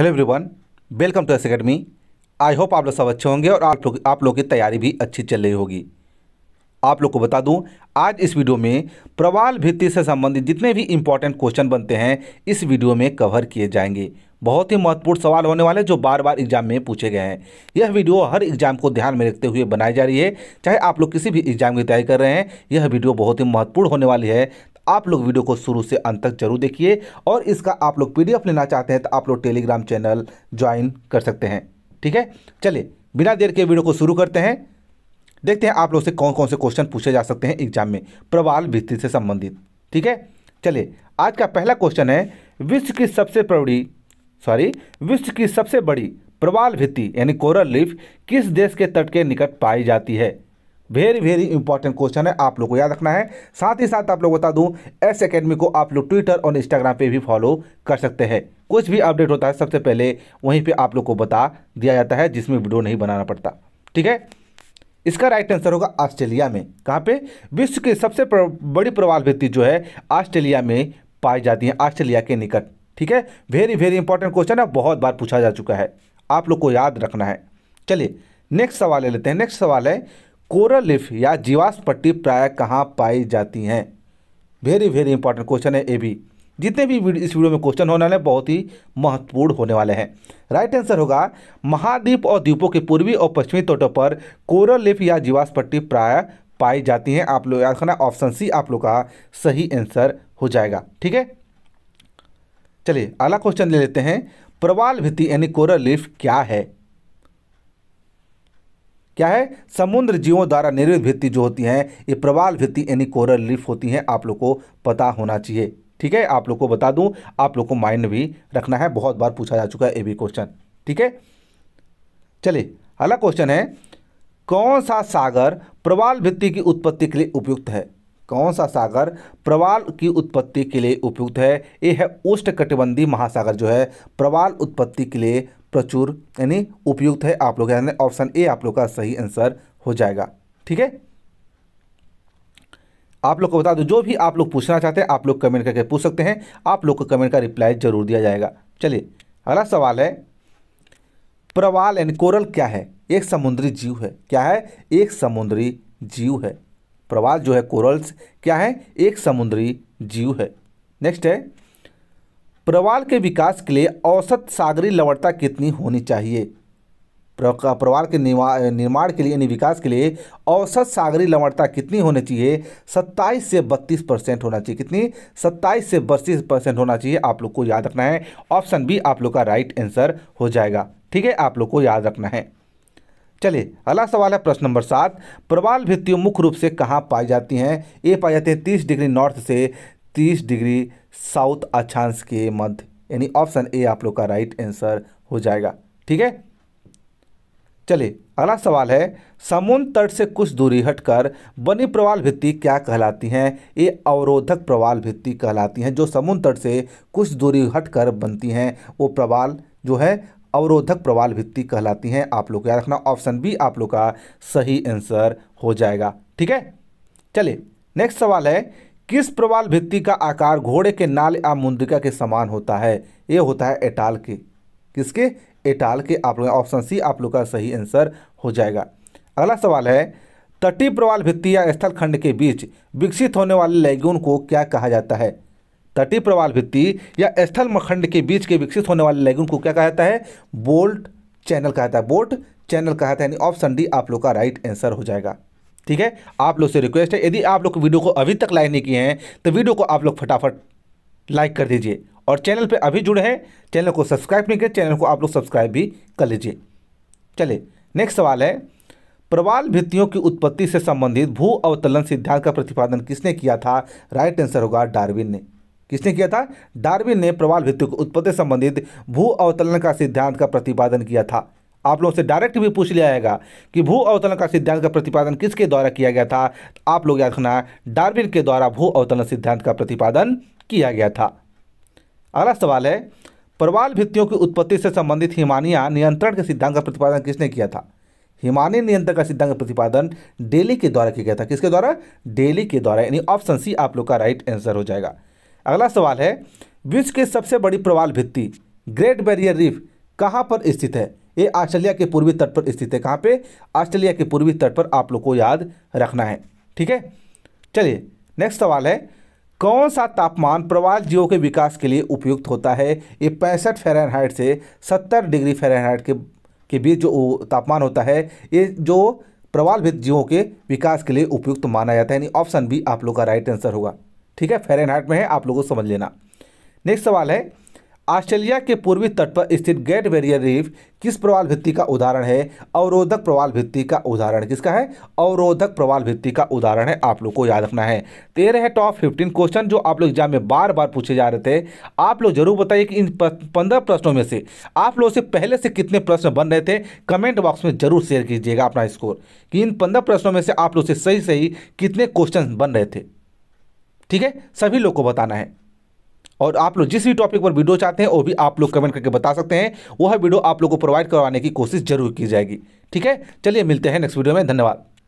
hello everyone welcome to ace academy I hope आप लोग सब अच्छे होंगे और आप लोग आप लोग की तैयारी भी अच्छी चल रही होगी आप लोग को बता दूं आज इस वीडियो में प्रवाल भित्ति से संबंधित जितने भी इंपॉर्टेंट क्वेश्चन बनते हैं इस वीडियो में कवर किए जाएंगे बहुत ही महत्वपूर्ण सवाल होने वाले जो बार बार एग्जाम में पूछे गए हैं यह वीडियो हर एग्जाम को ध्यान में रखते हुए बनाई जा रही है चाहे आप लोग किसी भी एग्जाम की तैयारी कर रहे हैं यह वीडियो बहुत ही महत्वपूर्ण होने वाली है आप लोग वीडियो को शुरू से अंत तक जरूर देखिए और इसका आप लोग पीडीएफ लेना चाहते हैं तो आप लोग टेलीग्राम चैनल ज्वाइन कर सकते हैं ठीक है चलिए बिना देर के वीडियो को शुरू करते हैं देखते हैं आप लोग से कौन कौन से क्वेश्चन पूछे जा सकते हैं एग्जाम में प्रवाल भित्ति से संबंधित ठीक है चलिए आज का पहला क्वेश्चन है विश्व की सबसे बड़ी सॉरी विश्व की सबसे बड़ी प्रवाल भित्ति यानी कोरल लीफ किस देश के तट के निकट पाई जाती है वेरी वेरी इंपॉर्टेंट क्वेश्चन है आप लोग को याद रखना है साथ ही साथ आप लोग बता दूं एस एकेडमी को आप लोग ट्विटर और इंस्टाग्राम पे भी फॉलो कर सकते हैं कुछ भी अपडेट होता है सबसे पहले वहीं पे आप लोग को बता दिया जाता है जिसमें वीडियो नहीं बनाना पड़ता ठीक है इसका राइट आंसर होगा ऑस्ट्रेलिया में कहाँ पे विश्व की सबसे प्र, बड़ी प्रवाल व्यक्ति जो है ऑस्ट्रेलिया में पाई जाती है ऑस्ट्रेलिया के निकट ठीक है वेरी वेरी इंपॉर्टेंट क्वेश्चन है बहुत बार पूछा जा चुका है आप लोग को याद रखना है चलिए नेक्स्ट सवाल ले लेते हैं नेक्स्ट सवाल है कोरल लिफ या जीवाश्म पट्टी प्राय कहाँ पाई जाती हैं वेरी वेरी इंपॉर्टेंट क्वेश्चन है ए भी जितने भी इस वीडियो में क्वेश्चन होने वाले बहुत ही महत्वपूर्ण होने वाले हैं राइट आंसर होगा महाद्वीप और द्वीपों के पूर्वी और पश्चिमी तटों पर कोरल लिफ या जीवाश्म पट्टी प्राय पाई जाती हैं आप लोग याद करना ऑप्शन सी आप लोग का सही आंसर हो जाएगा ठीक है चलिए अगला क्वेश्चन ले लेते हैं प्रवाल भित्ति यानी कोरल लिफ क्या है क्या है समुद्र जीवों द्वारा निर्मित भित्ति जो होती हैं ये प्रवाल भित्ति यानी कोरल लीफ होती हैं आप लोग को पता होना चाहिए ठीक है आप लोग को बता दूं आप लोग को माइंड भी रखना है बहुत बार पूछा जा चुका है ये भी क्वेश्चन ठीक है चलिए अगला क्वेश्चन है कौन सा सागर प्रवाल भित्ति की उत्पत्ति के लिए उपयुक्त है कौन सा सागर प्रवाल की उत्पत्ति के लिए उपयुक्त है यह है उष्ण कटिबंधी महासागर जो है प्रवाल उत्पत्ति के लिए प्रचुर यानी उपयुक्त है आप लोग यानी ऑप्शन ए आप लोग का सही आंसर हो जाएगा ठीक है आप लोग को बता दो जो भी आप लोग पूछना चाहते हैं आप लोग कमेंट करके पूछ सकते हैं आप लोग को कमेंट का रिप्लाई जरूर दिया जाएगा चलिए अगला सवाल है प्रवाल एंड कोरल क्या है एक समुद्री जीव है क्या है एक समुद्री जीव है प्रवाल जो है कोरल्स क्या है एक समुद्री जीव है नेक्स्ट है प्रवाल के विकास के लिए औसत सागरी लवणता कितनी होनी चाहिए प्रवाल के निर्माण के लिए यानी विकास के लिए औसत सागरी लवणता कितनी होनी चाहिए 27 से 32 परसेंट होना चाहिए कितनी 27 से 32 परसेंट होना चाहिए आप लोग को याद रखना है ऑप्शन बी आप लोग का राइट आंसर हो जाएगा ठीक है आप लोग को याद रखना है चलिए अगला सवाल है प्रश्न नंबर सात प्रवाल भित्तियों मुख्य रूप से कहाँ पाई जाती हैं ये पाई जाती हैं तीस डिग्री नॉर्थ से तीस डिग्री साउथ अक्षांश के मध्य यानी ऑप्शन ए आप लोग का राइट आंसर हो जाएगा ठीक है चलिए अगला सवाल है समुद्र तट से कुछ दूरी हटकर बनी प्रवाल भित्ति क्या कहलाती हैं ये अवरोधक प्रवाल भित्ति कहलाती हैं जो समुद्र तट से कुछ दूरी हटकर बनती हैं वो प्रवाल जो है अवरोधक प्रवाल भित्ति कहलाती हैं आप लोग को याद रखना ऑप्शन बी आप लोग का सही आंसर हो जाएगा ठीक है चलिए नेक्स्ट सवाल है किस प्रवाल भित्ति का आकार घोड़े के नाल या मुंदिका के समान होता है ये होता है एटाल के किसके एटाल के आप लोग ऑप्शन सी आप लोग का सही आंसर हो जाएगा अगला सवाल है तटीय प्रवाल भित्ति या स्थल खंड के बीच विकसित होने वाले लैगून को क्या कहा जाता है तटीय प्रवाल भित्ति या स्थल खंड के बीच के विकसित होने वाले लैगून को क्या कहा जाता है बोल्ट चैनल कहा जाता है बोल्ट चैनल कहा जाता है यानी ऑप्शन डी आप लोग का राइट आंसर हो जाएगा ठीक है आप लोग से रिक्वेस्ट है यदि आप लोग वीडियो को अभी तक लाइक नहीं किए हैं तो वीडियो को आप लोग फटाफट लाइक कर दीजिए और चैनल पे अभी जुड़े हैं चैनल को सब्सक्राइब नहीं किया चैनल को आप लोग सब्सक्राइब भी कर लीजिए चलिए नेक्स्ट सवाल है प्रवाल भित्तियों की उत्पत्ति से संबंधित भू अवतलन सिद्धांत का प्रतिपादन किसने किया था राइट आंसर होगा डार्विन ने किसने किया था डार्विन ने प्रवाल भित्तियों की उत्पत्ति संबंधित भू अवतलन का सिद्धांत का प्रतिपादन किया था आप लोगों से डायरेक्ट भी पूछ लिया जाएगा कि भू अवतलन का सिद्धांत का प्रतिपादन किसके द्वारा किया गया था आप लोग याद रखना डार्विन के द्वारा भू अवतलन सिद्धांत का प्रतिपादन किया गया था अगला सवाल है प्रवाल भित्तियों की उत्पत्ति से संबंधित हिमानिया नियंत्रण के सिद्धांत का प्रतिपादन किसने किया था हिमानी नियंत्रण का सिद्धांत प्रतिपादन डेली के द्वारा किया गया था किसके द्वारा डेली के द्वारा यानी ऑप्शन सी आप लोग का राइट आंसर हो जाएगा अगला सवाल है विश्व की सबसे बड़ी प्रवाल भित्ति ग्रेट बैरियर रीफ कहाँ पर स्थित है ये ऑस्ट्रेलिया के पूर्वी तट पर स्थित है कहाँ पे ऑस्ट्रेलिया के पूर्वी तट पर आप लोग को याद रखना है ठीक है चलिए नेक्स्ट सवाल है कौन सा तापमान प्रवाल जीवों के विकास के लिए उपयुक्त होता है ये पैंसठ फेरेनहाइट से सत्तर डिग्री फ़ारेनहाइट के के बीच जो तापमान होता है ये जो भेद जीवों के विकास के लिए उपयुक्त माना जाता है यानी ऑप्शन बी आप लोग का राइट आंसर होगा ठीक है फेरेनहाइट में है आप लोगों को समझ लेना नेक्स्ट सवाल है ऑस्ट्रेलिया के पूर्वी तट पर स्थित ग्रेट बैरियर रीफ किस प्रवाल भित्ति का उदाहरण है अवरोधक प्रवाल भित्ति का उदाहरण किसका है अवरोधक प्रवाल भित्ति का उदाहरण है आप लोग को याद रखना है तेरह है टॉप फिफ्टीन क्वेश्चन जो आप लोग एग्जाम में बार बार पूछे जा रहे थे आप लोग जरूर बताइए कि इन पंद्रह प्रश्नों में से आप लोगों से पहले से कितने प्रश्न बन रहे थे कमेंट बॉक्स में जरूर शेयर कीजिएगा अपना स्कोर कि इन पंद्रह प्रश्नों में से आप लोग से सही सही कितने क्वेश्चन बन रहे थे ठीक है सभी लोग को बताना है और आप लोग जिस भी टॉपिक पर वीडियो चाहते हैं वो भी आप लोग कमेंट करके बता सकते हैं वह वीडियो आप लोग को प्रोवाइड करवाने की कोशिश जरूर की जाएगी ठीक है चलिए मिलते हैं नेक्स्ट वीडियो में धन्यवाद